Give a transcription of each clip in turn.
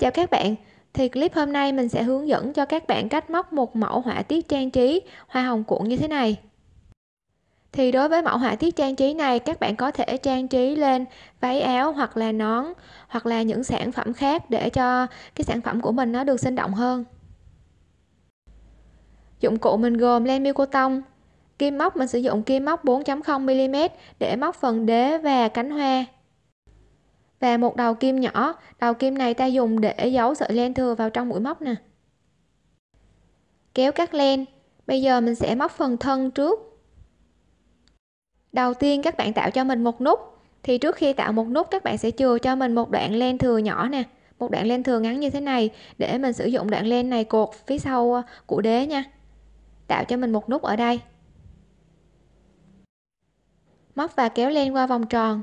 Chào các bạn, thì clip hôm nay mình sẽ hướng dẫn cho các bạn cách móc một mẫu họa tiết trang trí hoa hồng cuộn như thế này. Thì đối với mẫu họa tiết trang trí này các bạn có thể trang trí lên váy áo hoặc là nón hoặc là những sản phẩm khác để cho cái sản phẩm của mình nó được sinh động hơn. Dụng cụ mình gồm len miêu cô tông, kim móc mình sử dụng kim móc 4.0mm để móc phần đế và cánh hoa và một đầu kim nhỏ đầu kim này ta dùng để giấu sợi len thừa vào trong mũi móc nè kéo cắt len bây giờ mình sẽ móc phần thân trước đầu tiên các bạn tạo cho mình một nút thì trước khi tạo một nút các bạn sẽ chừa cho mình một đoạn len thừa nhỏ nè một đoạn len thừa ngắn như thế này để mình sử dụng đoạn len này cột phía sau ờ, của đế nha tạo cho mình một nút ở đây móc và kéo len qua vòng tròn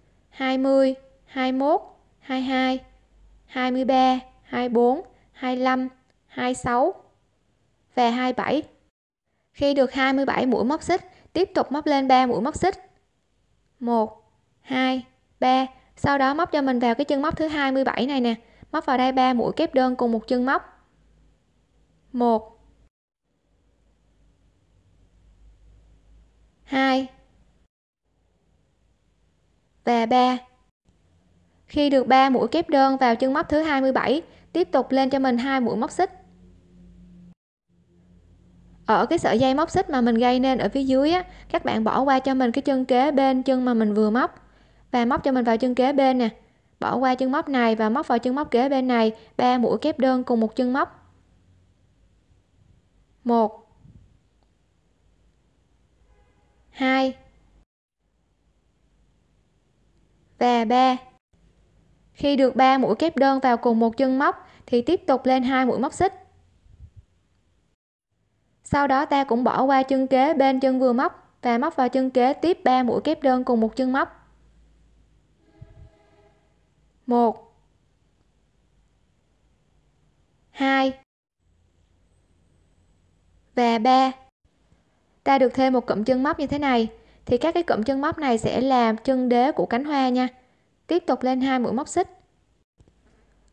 20, 21, 22, 23, 24, 25, 26 và 27. Khi được 27 mũi móc xích, tiếp tục móc lên 3 mũi móc xích. 1 2 3, sau đó móc cho mình vào cái chân móc thứ 27 này nè, móc vào đây 3 mũi kép đơn cùng một chân móc. 1 2 và 3. Khi được 3 mũi kép đơn vào chân móc thứ 27, tiếp tục lên cho mình hai mũi móc xích. Ở cái sợi dây móc xích mà mình gây nên ở phía dưới á, các bạn bỏ qua cho mình cái chân kế bên chân mà mình vừa móc và móc cho mình vào chân kế bên nè. Bỏ qua chân móc này và móc vào chân móc kế bên này, 3 mũi kép đơn cùng một chân móc. 1 2 và 3 khi được 3 mũi kép đơn vào cùng một chân móc thì tiếp tục lên hai mũi móc xích sau đó ta cũng bỏ qua chân kế bên chân vừa móc và móc vào chân kế tiếp 3 mũi kép đơn cùng một chân móc 1 2 và 3 ta được thêm một cụm chân móc như thế này thì các cái cụm chân móc này sẽ làm chân đế của cánh hoa nha tiếp tục lên hai mũi móc xích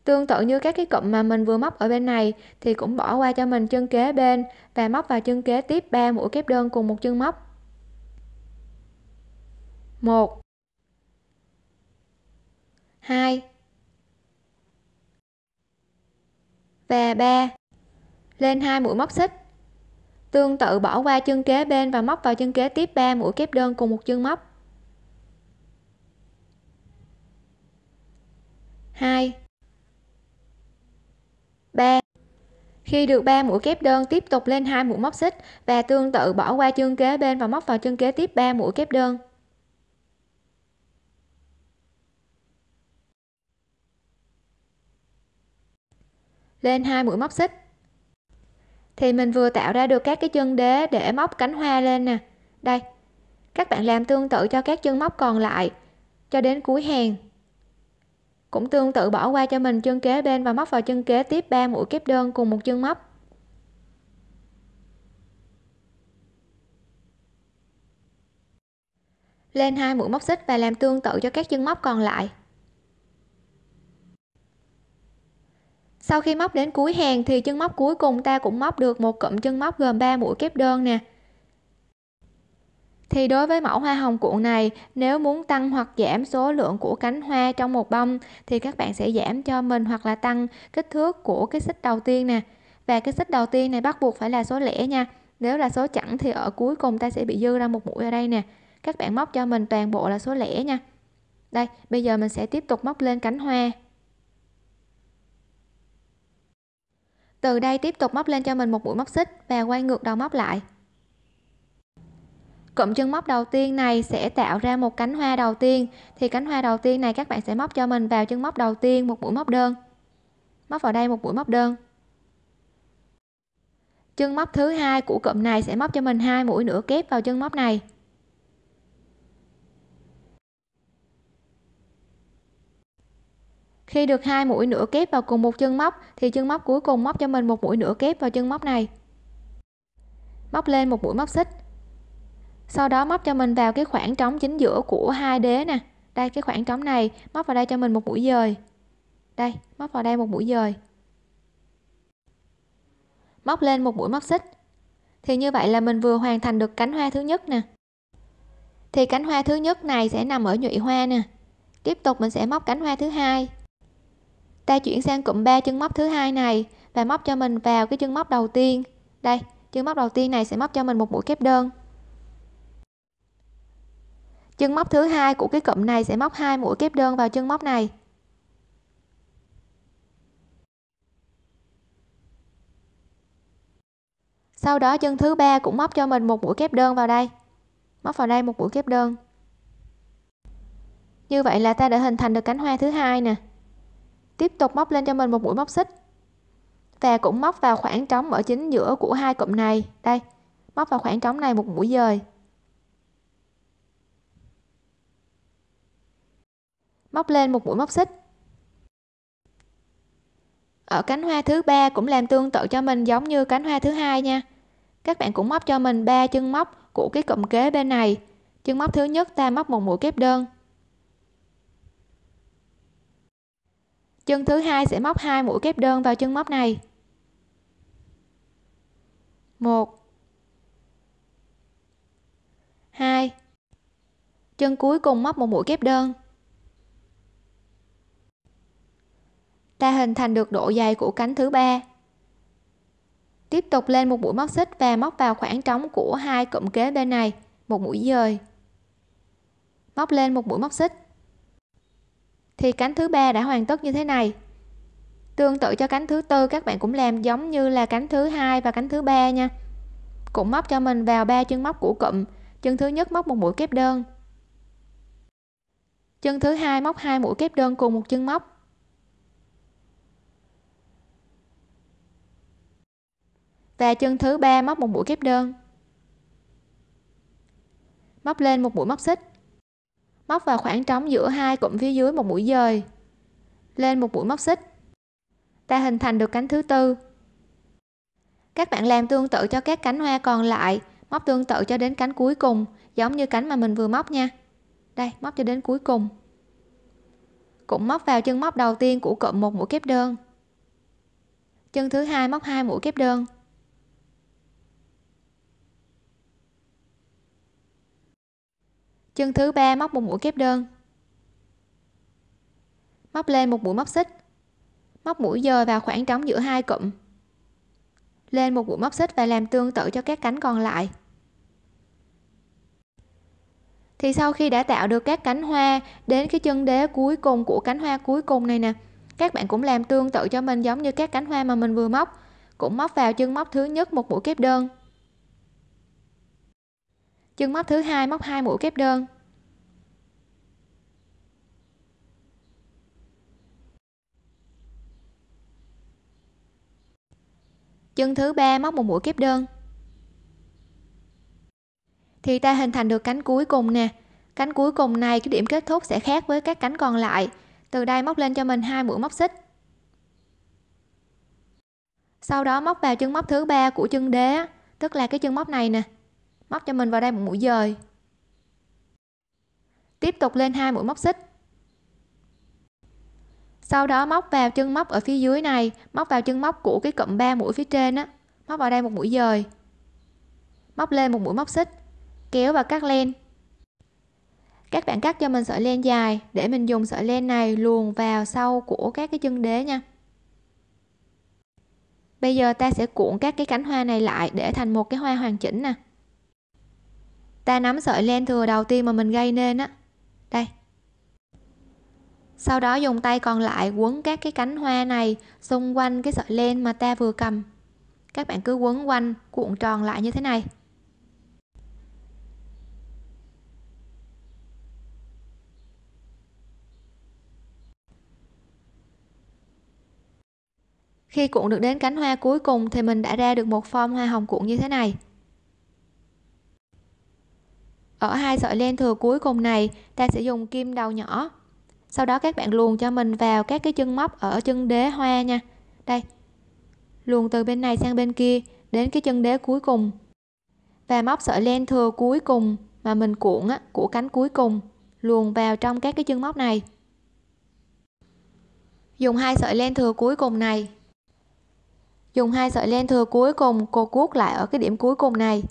tương tự như các cái cụm mà mình vừa móc ở bên này thì cũng bỏ qua cho mình chân kế bên và móc vào chân kế tiếp 3 mũi kép đơn cùng một chân móc 1 2 và 3 lên hai mũi móc xích tương tự bỏ qua chân kế bên và móc vào chân kế tiếp 3 mũi kép đơn cùng một chân móc 2 3 khi được 3 mũi kép đơn tiếp tục lên hai mũi móc xích và tương tự bỏ qua chân kế bên và móc vào chân kế tiếp 3 mũi kép đơn lên hai mũi móc xích thì mình vừa tạo ra được các cái chân đế để móc cánh hoa lên nè đây các bạn làm tương tự cho các chân móc còn lại cho đến cuối hàng cũng tương tự bỏ qua cho mình chân kế bên và móc vào chân kế tiếp 3 mũi kép đơn cùng một chân móc lên hai mũi móc xích và làm tương tự cho các chân móc còn lại sau khi móc đến cuối hàng thì chân móc cuối cùng ta cũng móc được một cụm chân móc gồm 3 mũi kép đơn nè thì đối với mẫu hoa hồng cuộn này nếu muốn tăng hoặc giảm số lượng của cánh hoa trong một bông thì các bạn sẽ giảm cho mình hoặc là tăng kích thước của cái xích đầu tiên nè và cái xích đầu tiên này bắt buộc phải là số lẻ nha nếu là số chẵn thì ở cuối cùng ta sẽ bị dư ra một mũi ở đây nè các bạn móc cho mình toàn bộ là số lẻ nha đây bây giờ mình sẽ tiếp tục móc lên cánh hoa từ đây tiếp tục móc lên cho mình một mũi móc xích và quay ngược đầu móc lại cụm chân móc đầu tiên này sẽ tạo ra một cánh hoa đầu tiên thì cánh hoa đầu tiên này các bạn sẽ móc cho mình vào chân móc đầu tiên một mũi móc đơn móc vào đây một mũi móc đơn chân móc thứ hai của cụm này sẽ móc cho mình hai mũi nữa kép vào chân móc này khi được hai mũi nửa kép vào cùng một chân móc thì chân móc cuối cùng móc cho mình một mũi nửa kép vào chân móc này móc lên một mũi móc xích sau đó móc cho mình vào cái khoảng trống chính giữa của hai đế nè đây cái khoảng trống này móc vào đây cho mình một mũi dời đây móc vào đây một mũi dời móc lên một mũi móc xích thì như vậy là mình vừa hoàn thành được cánh hoa thứ nhất nè thì cánh hoa thứ nhất này sẽ nằm ở nhụy hoa nè tiếp tục mình sẽ móc cánh hoa thứ hai ta chuyển sang cụm 3 chân móc thứ hai này và móc cho mình vào cái chân móc đầu tiên đây chân móc đầu tiên này sẽ móc cho mình một mũi kép đơn chân móc thứ hai của cái cụm này sẽ móc hai mũi kép đơn vào chân móc này sau đó chân thứ ba cũng móc cho mình một mũi kép đơn vào đây móc vào đây một mũi kép đơn như vậy là ta đã hình thành được cánh hoa thứ hai nè tiếp tục móc lên cho mình một mũi móc xích và cũng móc vào khoảng trống ở chính giữa của hai cụm này đây móc vào khoảng trống này một mũi dời móc lên một mũi móc xích ở cánh hoa thứ ba cũng làm tương tự cho mình giống như cánh hoa thứ hai nha các bạn cũng móc cho mình ba chân móc của cái cụm kế bên này chân móc thứ nhất ta móc một mũi kép đơn chân thứ hai sẽ móc hai mũi kép đơn vào chân móc này một hai chân cuối cùng móc một mũi kép đơn ta hình thành được độ dày của cánh thứ ba tiếp tục lên một mũi móc xích và móc vào khoảng trống của hai cụm kế bên này một mũi dời móc lên một mũi móc xích thì cánh thứ ba đã hoàn tất như thế này tương tự cho cánh thứ tư các bạn cũng làm giống như là cánh thứ hai và cánh thứ ba nha cũng móc cho mình vào ba chân móc của cụm chân thứ nhất móc một mũi kép đơn chân thứ hai móc hai mũi kép đơn cùng một chân móc và chân thứ ba móc một mũi kép đơn móc lên một mũi móc xích móc vào khoảng trống giữa hai cụm phía dưới một mũi dời lên một mũi móc xích ta hình thành được cánh thứ tư các bạn làm tương tự cho các cánh hoa còn lại móc tương tự cho đến cánh cuối cùng giống như cánh mà mình vừa móc nha đây móc cho đến cuối cùng cũng móc vào chân móc đầu tiên của cụm một mũi kép đơn chân thứ hai móc hai mũi kép đơn chân thứ ba móc một mũi kép đơn móc lên một mũi móc xích móc mũi dời vào khoảng trống giữa hai cụm lên một mũi móc xích và làm tương tự cho các cánh còn lại thì sau khi đã tạo được các cánh hoa đến cái chân đế cuối cùng của cánh hoa cuối cùng này nè các bạn cũng làm tương tự cho mình giống như các cánh hoa mà mình vừa móc cũng móc vào chân móc thứ nhất một mũi kép đơn chân móc thứ hai móc hai mũi kép đơn chân thứ ba móc một mũi kép đơn thì ta hình thành được cánh cuối cùng nè cánh cuối cùng này cái điểm kết thúc sẽ khác với các cánh còn lại từ đây móc lên cho mình hai mũi móc xích sau đó móc vào chân móc thứ ba của chân đế tức là cái chân móc này nè móc cho mình vào đây một mũi dời tiếp tục lên hai mũi móc xích sau đó móc vào chân móc ở phía dưới này móc vào chân móc của cái cụm ba mũi phía trên á móc vào đây một mũi dời móc lên một mũi móc xích kéo và cắt len các bạn cắt cho mình sợi len dài để mình dùng sợi len này luồn vào sau của các cái chân đế nha bây giờ ta sẽ cuộn các cái cánh hoa này lại để thành một cái hoa hoàn chỉnh nè ta nắm sợi len thừa đầu tiên mà mình gây nên á đây sau đó dùng tay còn lại quấn các cái cánh hoa này xung quanh cái sợi len mà ta vừa cầm các bạn cứ quấn quanh cuộn tròn lại như thế này khi cuộn được đến cánh hoa cuối cùng thì mình đã ra được một form hoa hồng cuộn như thế này ở hai sợi len thừa cuối cùng này ta sẽ dùng kim đầu nhỏ sau đó các bạn luồn cho mình vào các cái chân móc ở chân đế hoa nha đây luồn từ bên này sang bên kia đến cái chân đế cuối cùng và móc sợi len thừa cuối cùng mà mình cuộn á, của cánh cuối cùng luồn vào trong các cái chân móc này dùng hai sợi len thừa cuối cùng này dùng hai sợi len thừa cuối cùng cột cuốc lại ở cái điểm cuối cùng này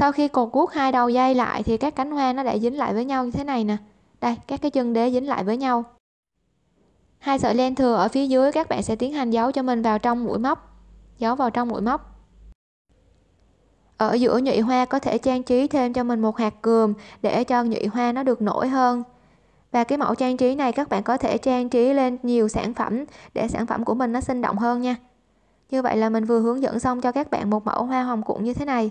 sau khi cột guốc hai đầu dây lại thì các cánh hoa nó đã dính lại với nhau như thế này nè đây các cái chân đế dính lại với nhau hai sợi len thừa ở phía dưới các bạn sẽ tiến hành giấu cho mình vào trong mũi móc giấu vào trong mũi móc ở giữa nhụy hoa có thể trang trí thêm cho mình một hạt cườm để cho nhụy hoa nó được nổi hơn và cái mẫu trang trí này các bạn có thể trang trí lên nhiều sản phẩm để sản phẩm của mình nó sinh động hơn nha như vậy là mình vừa hướng dẫn xong cho các bạn một mẫu hoa hồng cuộn như thế này